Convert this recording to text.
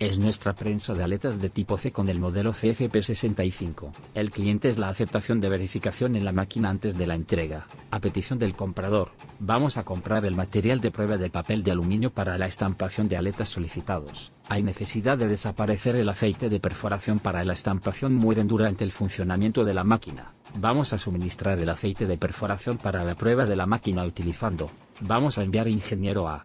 es nuestra prensa de aletas de tipo C con el modelo CFP65. El cliente es la aceptación de verificación en la máquina antes de la entrega. A petición del comprador, vamos a comprar el material de prueba de papel de aluminio para la estampación de aletas solicitados. Hay necesidad de desaparecer el aceite de perforación para la estampación mueren durante el funcionamiento de la máquina. Vamos a suministrar el aceite de perforación para la prueba de la máquina utilizando. Vamos a enviar ingeniero A.